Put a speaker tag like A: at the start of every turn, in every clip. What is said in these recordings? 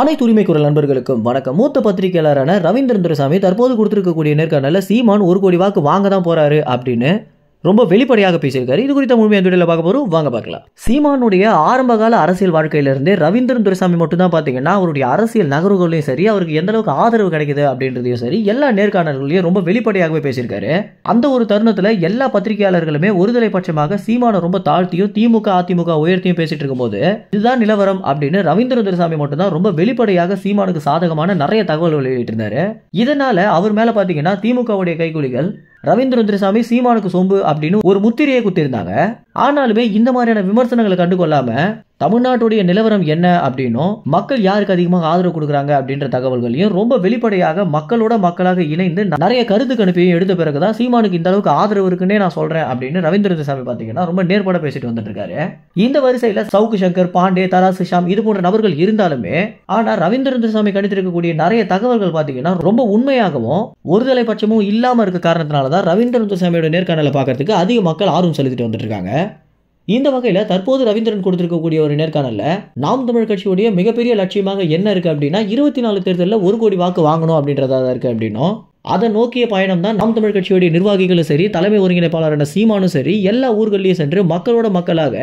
A: அனைத்து உரிமை குரல் நண்பர்களுக்கும் வணக்கம் மூத்த பத்திரிகையாளரான ரவீந்திரன் துரைசாமி தற்போது கொடுத்திருக்கக்கூடிய நேர்காணல சீமான் ஒரு கோடி வாக்கு வாங்க தான் போறாரு அப்படின்னு ரொம்ப வெளிப்படையாக பேசியிருக்காரு இது குறித்த முழுமையாக வீடியோவில் பார்க்க போகிறோம் வாங்க பார்க்கலாம் சீமானுடைய ஆரம்பகால அரசியல் வாழ்க்கையிலிருந்தே ரவீந்திரன் துரைசாமி மட்டும்தான் பார்த்தீங்கன்னா அவருடைய அரசியல் நகர்வுகளையும் சரி அவருக்கு எந்த அளவுக்கு ஆதரவு கிடைக்குது அப்படின்றதையும் சரி எல்லா நேர்காணல்களையும் ரொம்ப வெளிப்படையாகவே பேசியிருக்காரு அந்த ஒரு தருணத்தில் எல்லா பத்திரிகையாளர்களுமே ஒருதலை பட்சமாக சீமானை ரொம்ப தாழ்த்தியும் திமுக அதிமுக உயர்த்தியும் பேசிட்டு இருக்கும்போது இதுதான் நிலவரம் அப்படின்னு ரவீந்திரன் துரைசாமி மட்டும்தான் ரொம்ப வெளிப்படையாக சீமானுக்கு சாதகமான நிறைய தகவல் வெளியிட்டிருந்தாரு இதனால அவர் மேல பாத்தீங்கன்னா திமுகவுடைய கைகூலிகள் ரவீந்திரந்திரசாமி சீமானுக்கு சொம்பு அப்படின்னு ஒரு முத்திரையை குத்திருந்தாங்க ஆனாலுமே இந்த மாதிரியான விமர்சனங்களை கண்டுகொள்ளாம தமிழ்நாட்டுடைய நிலவரம் என்ன அப்படின்னும் மக்கள் யாருக்கு அதிகமாக ஆதரவு கொடுக்குறாங்க அப்படின்ற தகவல்களையும் ரொம்ப வெளிப்படையாக மக்களோட மக்களாக இணைந்து நிறைய கருத்து கணிப்பையும் எடுத்த பிறகு தான் சீமானுக்கு இந்த அளவுக்கு ஆதரவு இருக்குன்னே நான் சொல்றேன் அப்படின்னு ரவீந்திர சாமி பார்த்தீங்கன்னா ரொம்ப நேர்பட பேசிட்டு வந்துட்டு இருக்காரு இந்த வரிசையில் சவுக்கு சங்கர் பாண்டே தராசு ஷாம் இது போன்ற நபர்கள் இருந்தாலுமே ஆனால் ரவீந்திர சாமி கணித்திருக்கக்கூடிய நிறைய தகவல்கள் பார்த்தீங்கன்னா ரொம்ப உண்மையாகவும் ஒருதலை பட்சமும் இல்லாமல் இருக்க காரணத்தினால தான் ரவீந்திர சாமியோட நேர்காணலை அதிக மக்கள் ஆர்வம் செலுத்திட்டு வந்துட்டு இருக்காங்க இந்த வகையில் தற்போது ரவீந்திரன் கொடுத்திருக்கக்கூடிய ஒரு நேர்காணலில் நாம் தமிழ் கட்சியுடைய மிகப்பெரிய லட்சியமாக என்ன இருக்குது அப்படின்னா இருபத்தி நாலு தேர்தலில் ஒரு கோடி வாக்கு வாங்கணும் அப்படின்றதா இருக்குது அப்படின்னும் அதை நோக்கிய பயணம் தான் நாம் தமிழ் கட்சியுடைய நிர்வாகிகளும் சரி தலைமை ஒருங்கிணைப்பாளரான சீமானும் சரி எல்லா ஊர்களிலையும் சென்று மக்களோட மக்களாக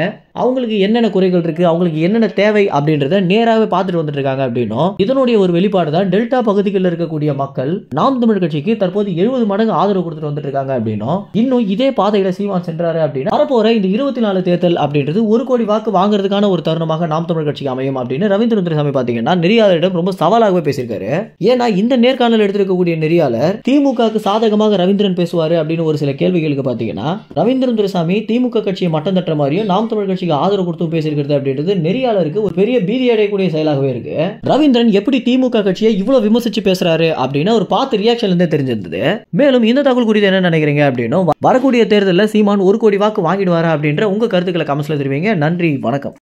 A: அவங்களுக்கு என்னென்ன குறைகள் இருக்குது அவங்களுக்கு என்னென்ன தேவை அப்படின்றத நேராகவே பார்த்துட்டு வந்துட்டு இருக்காங்க அப்படின்னும் இதனுடைய ஒரு வெளிப்பாடு தான் டெல்டா பகுதிகளில் இருக்கக்கூடிய மக்கள் நாம் தமிழ் கட்சிக்கு தற்போது எழுபது மடங்கு ஆதரவு கொடுத்துட்டு வந்துட்டு இருக்காங்க அப்படின்னும் இன்னும் இதே பாதையில சீமான் சென்றாரு அப்படின்னு வரப்போற இந்த இருபத்தி நாலு தேர்தல் அப்படின்றது ஒரு கோடி வாக்கு வாங்குறதுக்கான ஒரு தருணமாக நாம் தமிழ் கட்சிக்கு அமையும் அப்படின்னு ரவீந்திர துரைசாமி பார்த்தீங்கன்னா நெறியாளரிடம் ரொம்ப சவாலாகவே பேசியிருக்காரு ஏன்னா இந்த நேர்காணல் எடுத்திருக்கக்கூடிய நெறியாளர் பேசுவார் திமுகவுக்கு சாதகமாக ரவீந்திரன் பேசுவாரு அப்படின்னு ஒரு சில கேள்விகளுக்கு பாத்தீங்கன்னா ரவீந்திரன் துரைசாமி திமுக கட்சியை மட்டம் தட்டுற மாதிரியும் நாம் தமிழ் கட்சிக்கு ஆதரவு கொடுத்து பேசியிருக்கிறது அப்படின்றது நெறியாளருக்கு ஒரு பெரிய பீதி அடையக்கூடிய செயலாகவே இருக்கு ரவீந்திரன் எப்படி திமுக கட்சியை இவ்வளவு விமர்சிச்சு பேசுறாரு அப்படின்னு ஒரு பார்த்து ரியாக்ஷன்ல இருந்தே தெரிஞ்சிருந்தது மேலும் இந்த தகவல் குறித்து என்ன நினைக்கிறீங்க அப்படின்னு வரக்கூடிய தேர்தலில் சீமான் ஒரு கோடி வாக்கு வாங்கிடுவாரா அப்படின்ற உங்க கருத்துக்களை கமெண்ட்ஸ்ல தெரிவிங்க நன்றி வணக்கம்